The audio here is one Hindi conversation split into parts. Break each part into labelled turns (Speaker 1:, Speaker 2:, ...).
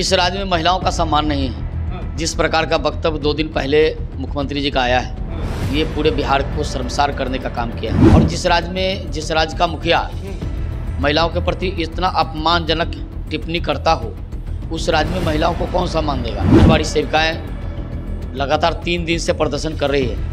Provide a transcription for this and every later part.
Speaker 1: इस राज्य में महिलाओं का सम्मान नहीं है हाँ। जिस प्रकार का वक्तव्य दो दिन पहले मुख्यमंत्री जी का आया है ये पूरे बिहार को शर्मसार करने का काम किया है और जिस राज्य में जिस राज्य का मुखिया महिलाओं के प्रति इतना अपमानजनक टिप्पणी करता हो उस राज्य में महिलाओं को कौन सम्मान देगा आंगनबाड़ी सेविकाएँ लगातार तीन दिन से प्रदर्शन कर रही है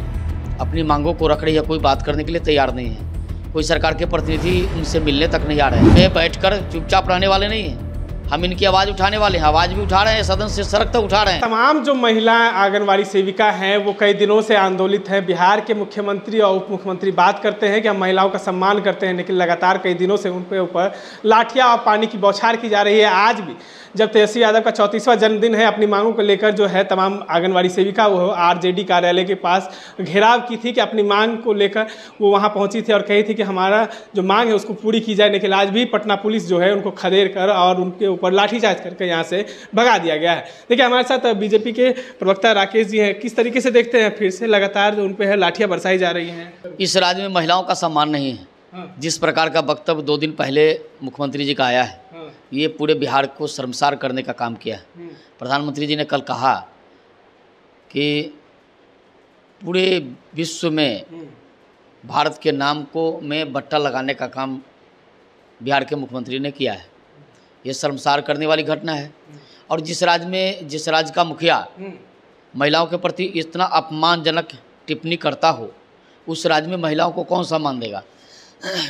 Speaker 1: अपनी मांगों को रख रही है कोई बात करने के लिए तैयार नहीं है कोई सरकार के प्रतिनिधि उनसे मिलने तक नहीं आ रहे हैं वे बैठकर चुपचाप रहने वाले नहीं हैं हम इनकी आवाज़ उठाने वाले हैं आवाज़ भी उठा रहे हैं सदन से सड़क तक उठा रहे हैं
Speaker 2: तमाम जो महिलाएं आंगनबाड़ी सेविका हैं वो कई दिनों से आंदोलित हैं बिहार के मुख्यमंत्री और उप मुख्यमंत्री बात करते हैं कि हम महिलाओं का सम्मान करते हैं लेकिन लगातार कई दिनों से उनके ऊपर लाठिया और पानी की बौछार की जा रही है आज भी जब तेजस्वी यादव का चौंतीसवां जन्मदिन है अपनी मांगों को लेकर जो है तमाम आंगनबाड़ी सेविका वो आर कार्यालय के पास घेराव की थी कि अपनी मांग को लेकर वो वहाँ पहुँची थी और कही थी कि हमारा जो मांग है उसको पूरी की जाए लेकिन आज भी पटना पुलिस जो है उनको खदेड़ कर और उनके ऊपर लाठीचार्ज करके यहाँ से भगा दिया गया है देखिए हमारे
Speaker 1: साथ बीजेपी के प्रवक्ता राकेश जी हैं किस तरीके से देखते हैं फिर से लगातार उन पर है लाठियाँ बरसाई जा रही हैं इस राज्य में महिलाओं का सम्मान नहीं है हाँ। जिस प्रकार का वक्तव्य दो दिन पहले मुख्यमंत्री जी का आया है हाँ। ये पूरे बिहार को शर्मसार करने का काम किया है हाँ। प्रधानमंत्री जी ने कल कहा कि पूरे विश्व में भारत के नाम को में बट्टा लगाने का काम बिहार के मुख्यमंत्री ने किया है ये शर्मसार करने वाली घटना है और जिस राज्य में जिस राज्य का मुखिया महिलाओं के प्रति इतना अपमानजनक टिप्पणी करता हो उस राज्य में महिलाओं को कौन सम्मान देगा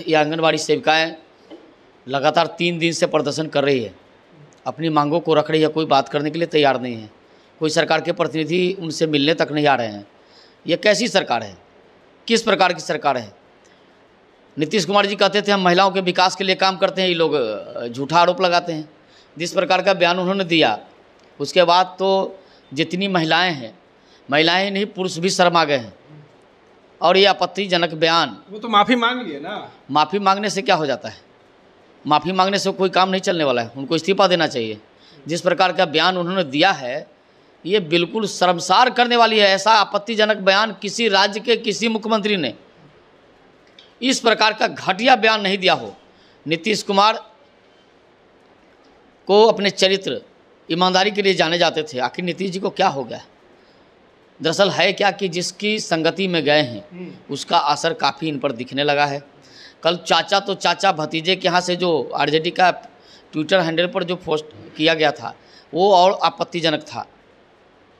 Speaker 1: ये आंगनबाड़ी सेविकाएं लगातार तीन दिन से प्रदर्शन कर रही है अपनी मांगों को रख रही है कोई बात करने के लिए तैयार नहीं है कोई सरकार के प्रतिनिधि उनसे मिलने तक नहीं आ रहे हैं यह कैसी सरकार है किस प्रकार की सरकार है नीतीश कुमार जी कहते थे हम महिलाओं के विकास के लिए काम करते हैं ये लोग झूठा आरोप लगाते हैं जिस प्रकार का बयान उन्होंने दिया उसके बाद तो जितनी महिलाएं हैं महिलाएं ही नहीं पुरुष भी शर्मा गए हैं और ये आपत्तिजनक बयान वो तो माफ़ी मांग लिए ना माफ़ी मांगने से क्या हो जाता है माफ़ी मांगने से कोई काम नहीं चलने वाला है उनको इस्तीफा देना चाहिए जिस प्रकार का बयान उन्होंने दिया है ये बिल्कुल शर्मसार करने वाली है ऐसा आपत्तिजनक बयान किसी राज्य के किसी मुख्यमंत्री ने इस प्रकार का घटिया बयान नहीं दिया हो नीतीश कुमार को अपने चरित्र ईमानदारी के लिए जाने जाते थे आखिर नीतीश जी को क्या हो गया दरअसल है क्या कि जिसकी संगति में गए हैं हम्म। उसका असर काफ़ी इन पर दिखने लगा है कल चाचा तो चाचा भतीजे के यहाँ से जो आरजेडी का ट्विटर हैंडल पर जो पोस्ट किया गया था वो और आपत्तिजनक था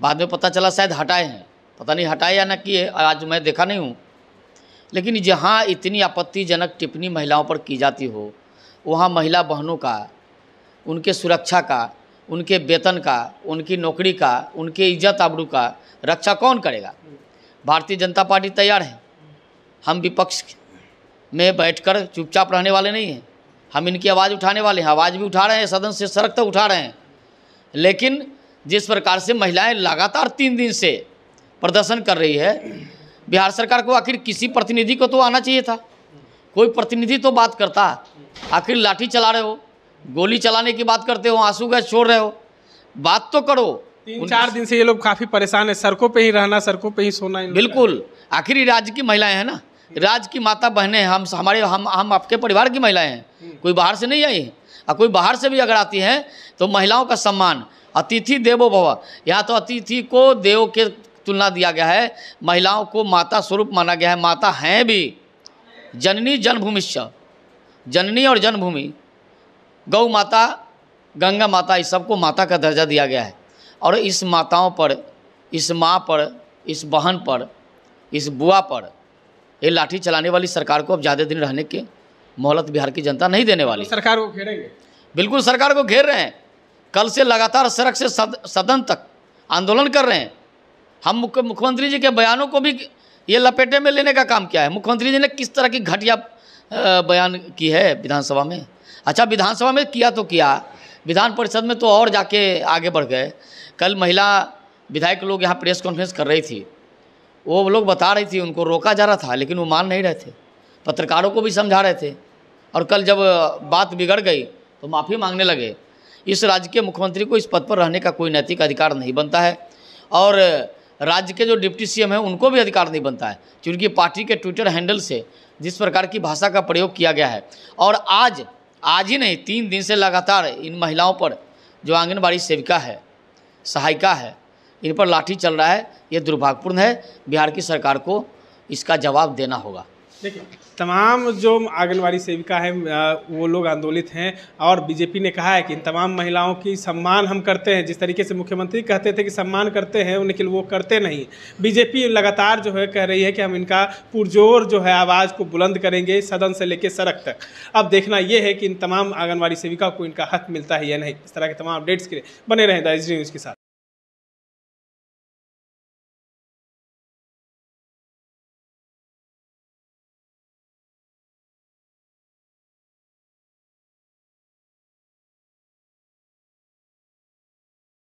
Speaker 1: बाद में पता चला शायद हटाए हैं पता नहीं हटाए या ना किए आज मैं देखा नहीं हूँ लेकिन जहाँ इतनी आपत्तिजनक टिप्पणी महिलाओं पर की जाती हो वहाँ महिला बहनों का उनके सुरक्षा का उनके वेतन का उनकी नौकरी का उनके इज्जत आबरू का रक्षा कौन करेगा भारतीय जनता पार्टी तैयार है हम विपक्ष में बैठकर चुपचाप रहने वाले नहीं हैं हम इनकी आवाज़ उठाने वाले हैं आवाज़ भी उठा रहे हैं सदन से सड़क तक उठा रहे हैं लेकिन जिस प्रकार से महिलाएं लगातार तीन दिन से प्रदर्शन कर रही है बिहार सरकार को आखिर किसी प्रतिनिधि को तो आना चाहिए था कोई प्रतिनिधि तो बात करता आखिर लाठी चला रहे हो गोली चलाने की बात करते हो आंसू गैस छोड़ रहे हो बात तो करो तीन चार दिन से ये लोग काफ़ी परेशान है सड़कों पे ही रहना सड़कों पे ही सोना बिल्कुल आखिर राज्य की महिलाएं हैं ना राज्य की माता बहनें हम हमारे हम हम आपके परिवार की महिलाएं हैं कोई बाहर से नहीं आई है और कोई बाहर से भी अगर आती हैं तो महिलाओं का सम्मान अतिथि देवो भव यहाँ तो अतिथि को देव के तुलना दिया गया है महिलाओं को माता स्वरूप माना गया है माता हैं भी जननी जन्मभूमिश्च जननी और जन्मभूमि गौ माता गंगा माता इस सबको माता का दर्जा दिया गया है और इस माताओं पर इस माँ पर इस बहन पर इस बुआ पर ये लाठी चलाने वाली सरकार को अब ज़्यादा दिन रहने के मोहलत बिहार की जनता नहीं देने वाली तो सरकार को घेरेंगे बिल्कुल सरकार को घेर रहे हैं कल से लगातार सड़क से सद, सदन तक आंदोलन कर रहे हैं हम मुख्य मुख्यमंत्री जी के बयानों को भी ये लपेटे में लेने का काम किया है मुख्यमंत्री जी ने किस तरह की घटिया बयान की है विधानसभा में अच्छा विधानसभा में किया तो किया विधान परिषद में तो और जाके आगे बढ़ गए कल महिला विधायक लोग यहाँ प्रेस कॉन्फ्रेंस कर रही थी वो लोग बता रही थी उनको रोका जा रहा था लेकिन वो मान नहीं रहे थे पत्रकारों को भी समझा रहे थे और कल जब बात बिगड़ गई तो माफ़ी मांगने लगे इस राज्य के मुख्यमंत्री को इस पद पर रहने का कोई नैतिक अधिकार नहीं बनता है और राज्य के जो डिप्टी सीएम हैं उनको भी अधिकार नहीं बनता है क्योंकि पार्टी के ट्विटर हैंडल से जिस प्रकार की भाषा का प्रयोग किया गया है और आज आज ही नहीं तीन दिन से लगातार इन महिलाओं पर जो आंगनबाड़ी सेविका है सहायिका है इन पर लाठी चल रहा है ये दुर्भाग्यपूर्ण है बिहार की सरकार को इसका जवाब देना होगा देखिए तमाम जो आंगनबाड़ी सेविका है वो लोग आंदोलित
Speaker 2: हैं और बीजेपी ने कहा है कि इन तमाम महिलाओं की सम्मान हम करते हैं जिस तरीके से मुख्यमंत्री कहते थे कि सम्मान करते हैं लेकिन वो करते नहीं बीजेपी लगातार जो है कह रही है कि हम इनका पुरजोर जो है आवाज़ को बुलंद करेंगे सदन से लेकर सड़क तक अब देखना ये है कि इन तमाम आंगनबाड़ी सेविका को इनका हक मिलता है या नहीं इस तरह के तमाम अपडेट्स के लिए बने रहें दाइज न्यूज़ के साथ